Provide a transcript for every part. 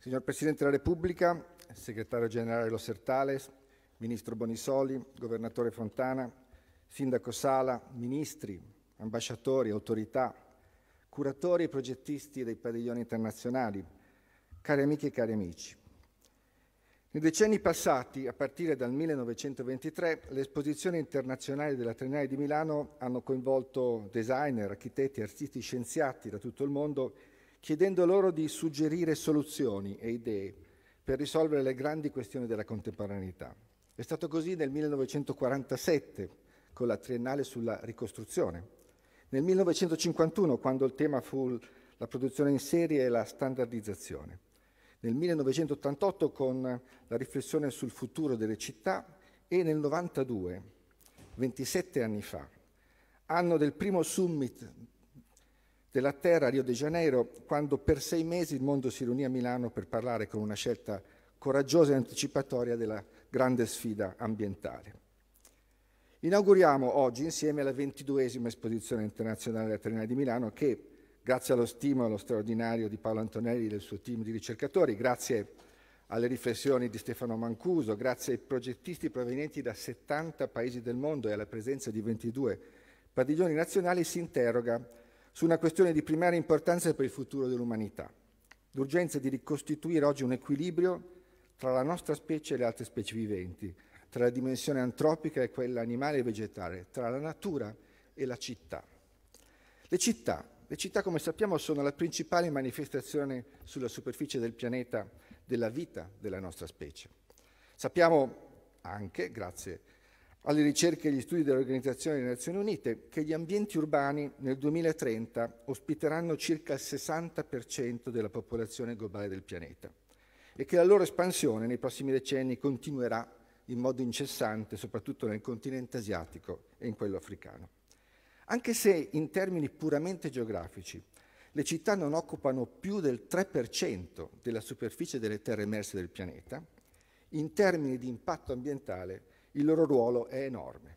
Signor Presidente della Repubblica, Segretario Generale Los Sertales, Ministro Bonisoli, Governatore Fontana, Sindaco Sala, Ministri, Ambasciatori, Autorità, Curatori e progettisti dei padiglioni internazionali, cari amiche e cari amici. Nei decenni passati, a partire dal 1923, le esposizioni internazionali della Triennale di Milano hanno coinvolto designer, architetti, artisti, scienziati da tutto il mondo chiedendo loro di suggerire soluzioni e idee per risolvere le grandi questioni della contemporaneità. È stato così nel 1947 con la triennale sulla ricostruzione, nel 1951 quando il tema fu la produzione in serie e la standardizzazione, nel 1988 con la riflessione sul futuro delle città e nel 1992, 27 anni fa, anno del primo summit della terra a Rio de Janeiro, quando per sei mesi il mondo si riunì a Milano per parlare con una scelta coraggiosa e anticipatoria della grande sfida ambientale. Inauguriamo oggi insieme la ventiduesima esposizione internazionale della Triennale di Milano che, grazie allo stimolo straordinario di Paolo Antonelli e del suo team di ricercatori, grazie alle riflessioni di Stefano Mancuso, grazie ai progettisti provenienti da 70 paesi del mondo e alla presenza di 22 padiglioni nazionali, si interroga su una questione di primaria importanza per il futuro dell'umanità, l'urgenza di ricostituire oggi un equilibrio tra la nostra specie e le altre specie viventi, tra la dimensione antropica e quella animale e vegetale, tra la natura e la città. Le città, le città come sappiamo, sono la principale manifestazione sulla superficie del pianeta della vita della nostra specie. Sappiamo anche, grazie a alle ricerche e agli studi dell'Organizzazione delle Nazioni Unite che gli ambienti urbani nel 2030 ospiteranno circa il 60% della popolazione globale del pianeta e che la loro espansione nei prossimi decenni continuerà in modo incessante, soprattutto nel continente asiatico e in quello africano. Anche se in termini puramente geografici le città non occupano più del 3% della superficie delle terre emerse del pianeta, in termini di impatto ambientale il loro ruolo è enorme.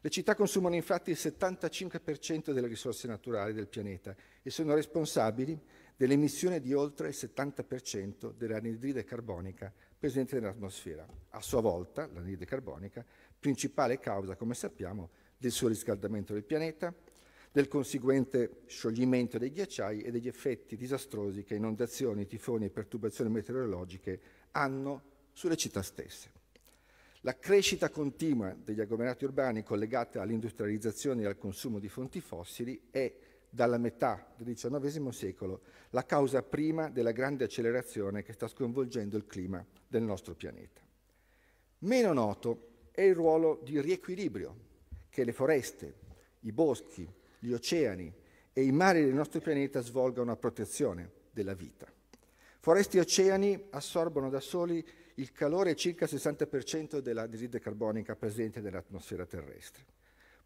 Le città consumano infatti il 75% delle risorse naturali del pianeta e sono responsabili dell'emissione di oltre il 70% dell'anidride carbonica presente nell'atmosfera. A sua volta, l'anidride carbonica, principale causa, come sappiamo, del surriscaldamento del pianeta, del conseguente scioglimento dei ghiacciai e degli effetti disastrosi che inondazioni, tifoni e perturbazioni meteorologiche hanno sulle città stesse. La crescita continua degli agglomerati urbani collegata all'industrializzazione e al consumo di fonti fossili è dalla metà del XIX secolo la causa prima della grande accelerazione che sta sconvolgendo il clima del nostro pianeta. Meno noto è il ruolo di riequilibrio che le foreste, i boschi, gli oceani e i mari del nostro pianeta svolgono a protezione della vita. Foreste e oceani assorbono da soli il calore è circa il 60% dell'anidride carbonica presente nell'atmosfera terrestre.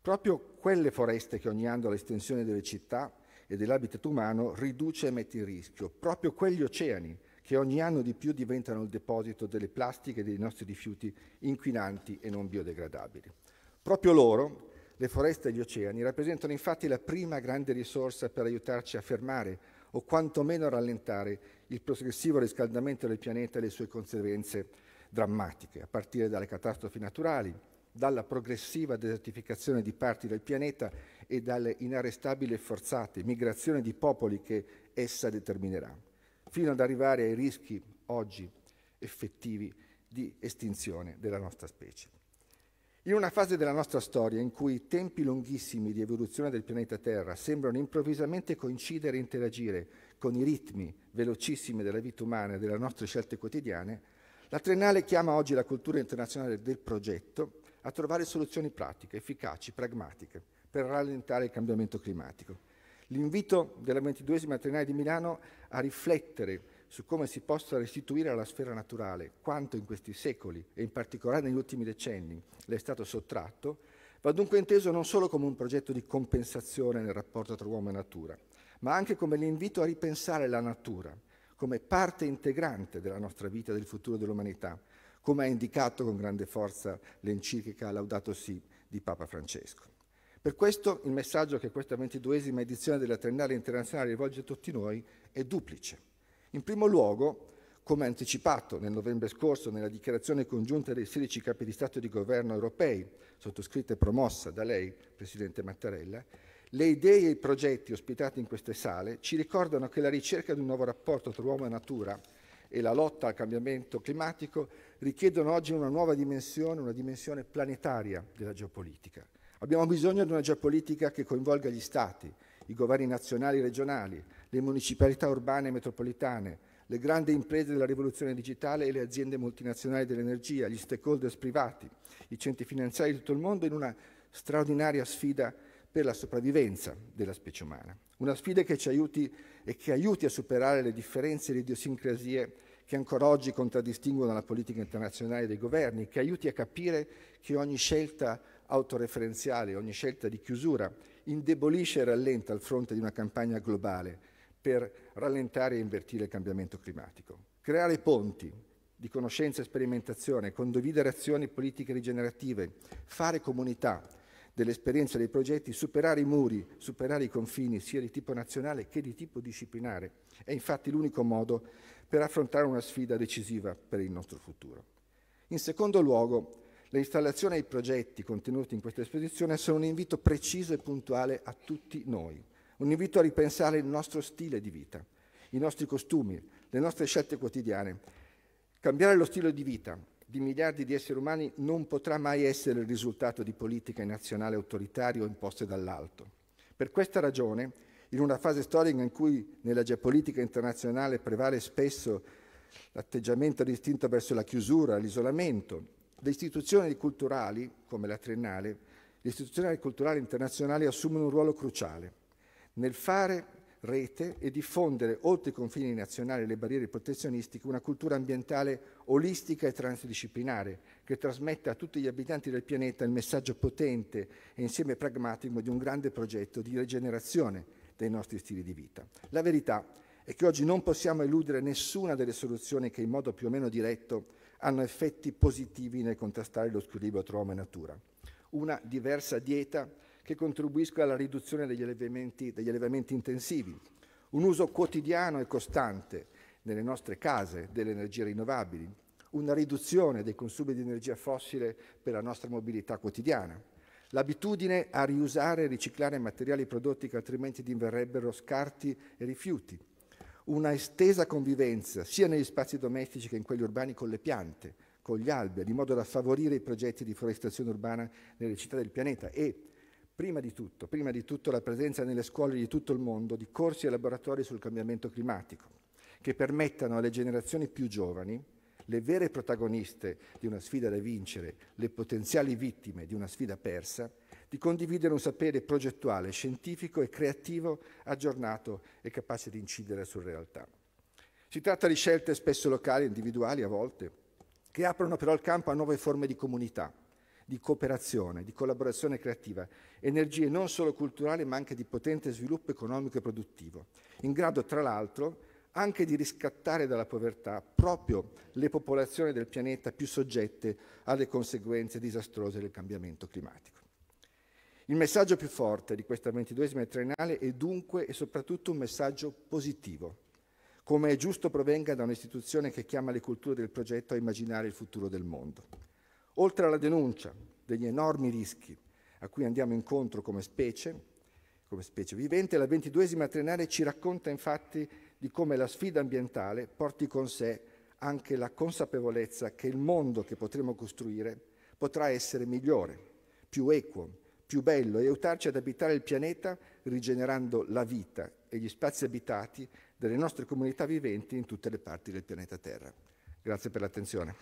Proprio quelle foreste che ogni anno l'estensione delle città e dell'habitat umano riduce e mette in rischio, proprio quegli oceani che ogni anno di più diventano il deposito delle plastiche e dei nostri rifiuti inquinanti e non biodegradabili. Proprio loro, le foreste e gli oceani, rappresentano infatti la prima grande risorsa per aiutarci a fermare o quantomeno rallentare il progressivo riscaldamento del pianeta e le sue conseguenze drammatiche, a partire dalle catastrofi naturali, dalla progressiva desertificazione di parti del pianeta e dalle inarrestabili e forzate migrazioni di popoli che essa determinerà, fino ad arrivare ai rischi oggi effettivi di estinzione della nostra specie. In una fase della nostra storia in cui i tempi lunghissimi di evoluzione del pianeta Terra sembrano improvvisamente coincidere e interagire con i ritmi velocissimi della vita umana e delle nostre scelte quotidiane, la Triennale chiama oggi la cultura internazionale del progetto a trovare soluzioni pratiche, efficaci, pragmatiche, per rallentare il cambiamento climatico. L'invito della 22 Triennale di Milano a riflettere su come si possa restituire alla sfera naturale quanto in questi secoli e in particolare negli ultimi decenni le è stato sottratto, va dunque inteso non solo come un progetto di compensazione nel rapporto tra uomo e natura, ma anche come l'invito a ripensare la natura come parte integrante della nostra vita e del futuro dell'umanità, come ha indicato con grande forza l'enciclica Laudato Si di Papa Francesco. Per questo il messaggio che questa ventiduesima edizione della Triennale Internazionale rivolge a tutti noi è duplice in primo luogo, come anticipato nel novembre scorso nella dichiarazione congiunta dei 16 capi di Stato e di governo europei, sottoscritta e promossa da lei, Presidente Mattarella, le idee e i progetti ospitati in queste sale ci ricordano che la ricerca di un nuovo rapporto tra uomo e natura e la lotta al cambiamento climatico richiedono oggi una nuova dimensione, una dimensione planetaria della geopolitica. Abbiamo bisogno di una geopolitica che coinvolga gli Stati, i governi nazionali e regionali, le municipalità urbane e metropolitane, le grandi imprese della rivoluzione digitale e le aziende multinazionali dell'energia, gli stakeholders privati, i centri finanziari di tutto il mondo in una straordinaria sfida per la sopravvivenza della specie umana. Una sfida che ci aiuti e che aiuti a superare le differenze e le idiosincrasie che ancora oggi contraddistinguono la politica internazionale dei governi, che aiuti a capire che ogni scelta autoreferenziale, ogni scelta di chiusura indebolisce e rallenta il fronte di una campagna globale per rallentare e invertire il cambiamento climatico. Creare ponti di conoscenza e sperimentazione, condividere azioni politiche rigenerative, fare comunità dell'esperienza dei progetti, superare i muri, superare i confini sia di tipo nazionale che di tipo disciplinare. È infatti l'unico modo per affrontare una sfida decisiva per il nostro futuro. In secondo luogo, le installazioni e i progetti contenuti in questa esposizione sono un invito preciso e puntuale a tutti noi un invito a ripensare il nostro stile di vita, i nostri costumi, le nostre scelte quotidiane. Cambiare lo stile di vita di miliardi di esseri umani non potrà mai essere il risultato di politiche nazionali autoritarie o imposte dall'alto. Per questa ragione, in una fase storica in cui nella geopolitica internazionale prevale spesso l'atteggiamento distinto verso la chiusura, l'isolamento, le istituzioni culturali, come la Triennale, le istituzioni culturali internazionali assumono un ruolo cruciale nel fare rete e diffondere oltre i confini nazionali e le barriere protezionistiche una cultura ambientale olistica e transdisciplinare che trasmetta a tutti gli abitanti del pianeta il messaggio potente e insieme pragmatico di un grande progetto di rigenerazione dei nostri stili di vita. La verità è che oggi non possiamo eludere nessuna delle soluzioni che in modo più o meno diretto hanno effetti positivi nel contrastare lo squilibrio tra uomo e natura. Una diversa dieta che contribuisca alla riduzione degli allevamenti, degli allevamenti intensivi, un uso quotidiano e costante nelle nostre case delle energie rinnovabili, una riduzione dei consumi di energia fossile per la nostra mobilità quotidiana, l'abitudine a riusare e riciclare materiali e prodotti che altrimenti diverrebbero scarti e rifiuti, una estesa convivenza sia negli spazi domestici che in quelli urbani con le piante, con gli alberi, in modo da favorire i progetti di forestazione urbana nelle città del pianeta e Prima di tutto, prima di tutto la presenza nelle scuole di tutto il mondo di corsi e laboratori sul cambiamento climatico, che permettano alle generazioni più giovani, le vere protagoniste di una sfida da vincere, le potenziali vittime di una sfida persa, di condividere un sapere progettuale, scientifico e creativo, aggiornato e capace di incidere sulla realtà. Si tratta di scelte spesso locali, individuali a volte, che aprono però il campo a nuove forme di comunità, di cooperazione, di collaborazione creativa, energie non solo culturali ma anche di potente sviluppo economico e produttivo, in grado tra l'altro anche di riscattare dalla povertà proprio le popolazioni del pianeta più soggette alle conseguenze disastrose del cambiamento climatico. Il messaggio più forte di questa ventiduesima triennale è dunque e soprattutto un messaggio positivo, come è giusto provenga da un'istituzione che chiama le culture del progetto a immaginare il futuro del mondo. Oltre alla denuncia degli enormi rischi a cui andiamo incontro come specie, come specie vivente, la ventiduesima triennale ci racconta infatti di come la sfida ambientale porti con sé anche la consapevolezza che il mondo che potremo costruire potrà essere migliore, più equo, più bello e aiutarci ad abitare il pianeta rigenerando la vita e gli spazi abitati delle nostre comunità viventi in tutte le parti del pianeta Terra. Grazie per l'attenzione.